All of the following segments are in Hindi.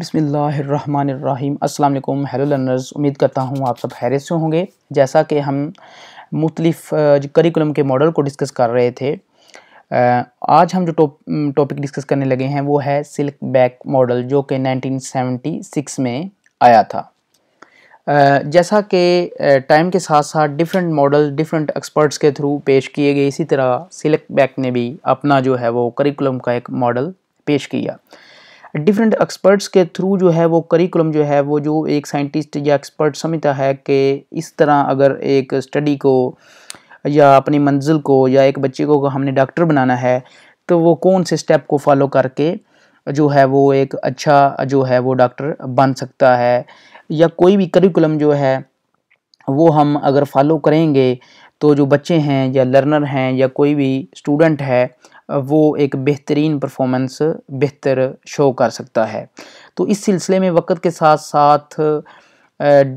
बिसमीम् अल्लाम हेलो लर्नर्स उम्मीद करता हूँ आप सब हैरत से होंगे जैसा कि हम मुख्तलिफ़ करिकुलम के मॉडल को डिस्कस कर रहे थे आज हम जो टॉप टॉपिक डिस्कस करने लगे हैं वो है सिल्क बैक मॉडल जो कि 1976 में आया था जैसा कि टाइम के साथ साथ डिफरेंट मॉडल डिफरेंट एक्सपर्ट्स के थ्रू पेश किए गए इसी तरह सिल्क बैक ने भी अपना जो है वो करिकुलम का एक मॉडल पेश किया डिफरेंट एक्सपर्ट्स के थ्रू जो है वो करिकुलम जो है वो जो एक साइंटिस्ट या एक्सपर्ट समझता है कि इस तरह अगर एक स्टडी को या अपनी मंजिल को या एक बच्चे को हमने डॉक्टर बनाना है तो वो कौन से स्टेप को फॉलो करके जो है वो एक अच्छा जो है वो डॉक्टर बन सकता है या कोई भी करिकुलम जो है वो हम अगर फॉलो करेंगे तो जो बच्चे हैं या लर्नर हैं या कोई भी स्टूडेंट है वो एक बेहतरीन परफॉर्मेंस बेहतर शो कर सकता है तो इस सिलसिले में वक्त के साथ साथ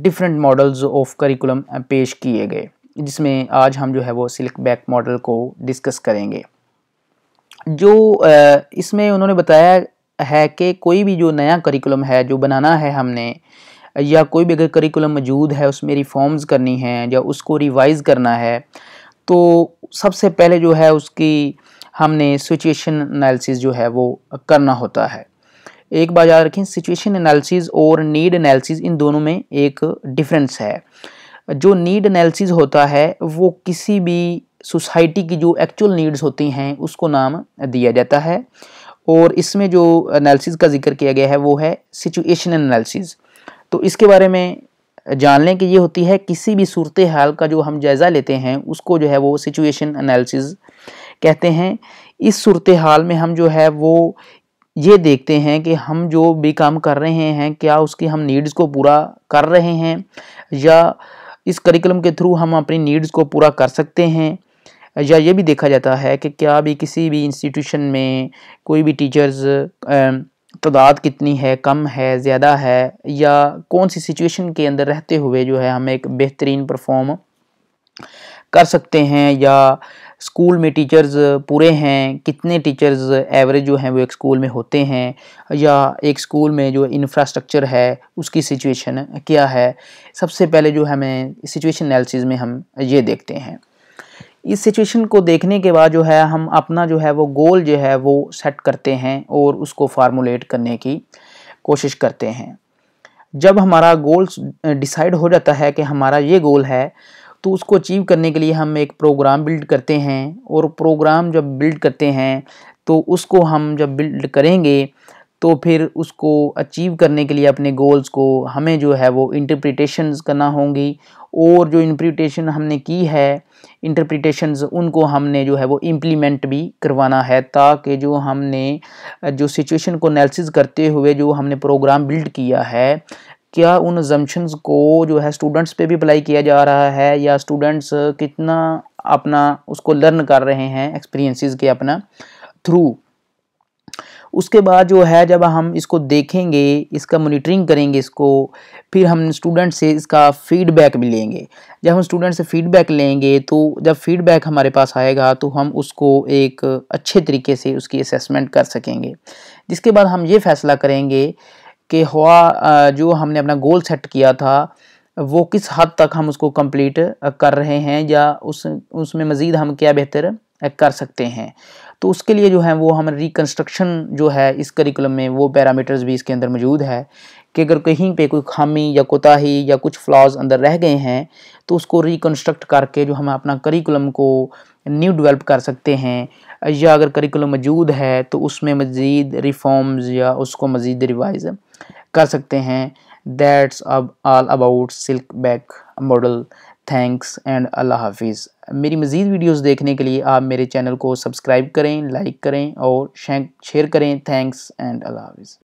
डिफरेंट मॉडल्स ऑफ करिकुलम पेश किए गए जिसमें आज हम जो है वो सिल्क बैक मॉडल को डिस्कस करेंगे जो इसमें उन्होंने बताया है कि कोई भी जो नया करिकुलम है जो बनाना है हमने या कोई भी अगर करिकुलम मौजूद है उसमें रिफॉर्म्स करनी है या उसको रिवाइज़ करना है तो सबसे पहले जो है उसकी हमने सिचुएशन एनालिसिस जो है वो करना होता है एक बात याद रखें सिचुएशन एनालिसिस और नीड एनालिसिस इन दोनों में एक डिफरेंस है जो नीड एनालिसिस होता है वो किसी भी सोसाइटी की जो एक्चुअल नीड्स होती हैं उसको नाम दिया जाता है और इसमें जो एनालिसिस का जिक्र किया गया है वो है सिचुएशन एनालिसिस तो इसके बारे में जान लें कि ये होती है किसी भी सूरत हाल का जो हम जायज़ा लेते हैं उसको जो है वो सिचुएशन एनालिसिस कहते हैं इस सूरत हाल में हम जो है वो ये देखते हैं कि हम जो भी काम कर रहे हैं क्या उसकी हम नीड्स को पूरा कर रहे हैं या इस करिकुलम के थ्रू हम अपनी नीड्स को पूरा कर सकते हैं या ये भी देखा जाता है कि क्या भी किसी भी इंस्टीट्यूशन में कोई भी टीचर्स तादाद कितनी है कम है ज़्यादा है या कौन सी सिचुएशन के अंदर रहते हुए जो है हम एक बेहतरीन परफॉर्म कर सकते हैं या स्कूल में टीचर्स पूरे हैं कितने टीचर्स एवरेज जो हैं वो एक स्कूल में होते हैं या एक स्कूल में जो इंफ्रास्ट्रक्चर है उसकी सिचुएशन क्या है सबसे पहले जो हमें सिचुएशन एनालिसिस में हम ये देखते हैं इस सिचुएशन को देखने के बाद जो है हम अपना जो है वो गोल जो है वो सेट करते हैं और उसको फार्मूलेट करने की कोशिश करते हैं जब हमारा गोल डिसाइड हो जाता है कि हमारा ये गोल है तो उसको अचीव करने के लिए हम एक प्रोग्राम बिल्ड करते हैं और प्रोग्राम जब बिल्ड करते हैं तो उसको हम जब बिल्ड करेंगे तो फिर उसको अचीव करने के लिए अपने गोल्स को हमें जो है वो इंटरप्रिटेशन करना होंगी और जो इंटरप्रिटेशन हमने की है इंटरप्रिटेशन उनको हमने जो है वो इम्प्लीमेंट भी करवाना है ताकि जो हमने जो सिचुएशन को एनालिसिस करते हुए जो हमने प्रोग्राम बिल्ड किया है क्या उन जम्पन्स को जो है स्टूडेंट्स पे भी अप्लाई किया जा रहा है या स्टूडेंट्स कितना अपना उसको लर्न कर रहे हैं एक्सपीरियंसेस के अपना थ्रू उसके बाद जो है जब हम इसको देखेंगे इसका मॉनिटरिंग करेंगे इसको फिर हम स्टूडेंट से इसका फीडबैक भी लेंगे जब हम स्टूडेंट से फीडबैक लेंगे तो जब फीडबैक हमारे पास आएगा तो हम उसको एक अच्छे तरीके से उसकी असेसमेंट कर सकेंगे जिसके बाद हम ये फैसला करेंगे कि हुआ जो हमने अपना गोल सेट किया था वो किस हद तक हम उसको कंप्लीट कर रहे हैं या उस उसमें मज़ीद हम क्या बेहतर कर सकते हैं तो उसके लिए जो है वो हम रिकन्स्ट्रक्शन जो है इस करिकुलम में वो पैरामीटर्स भी इसके अंदर मौजूद है कि अगर कहीं पे कोई खामी या कोताही या कुछ फ्लॉज अंदर रह गए हैं तो उसको रिकन्स्ट्रक्ट करके जो हम अपना करिकुलम को न्यू डेवलप कर सकते हैं या अगर करिकुलम मौजूद है तो उसमें मज़ीद रिफॉर्म्स या उसको मज़ीद रिवाइज कर सकते हैं दैट्स अब all about silk back model thanks and अल्लाह हाफिज़ मेरी मज़ीद वीडियोस देखने के लिए आप मेरे चैनल को सब्सक्राइब करें लाइक करें और शेयर करें थैंक्स एंड अल्लाह हाफिज़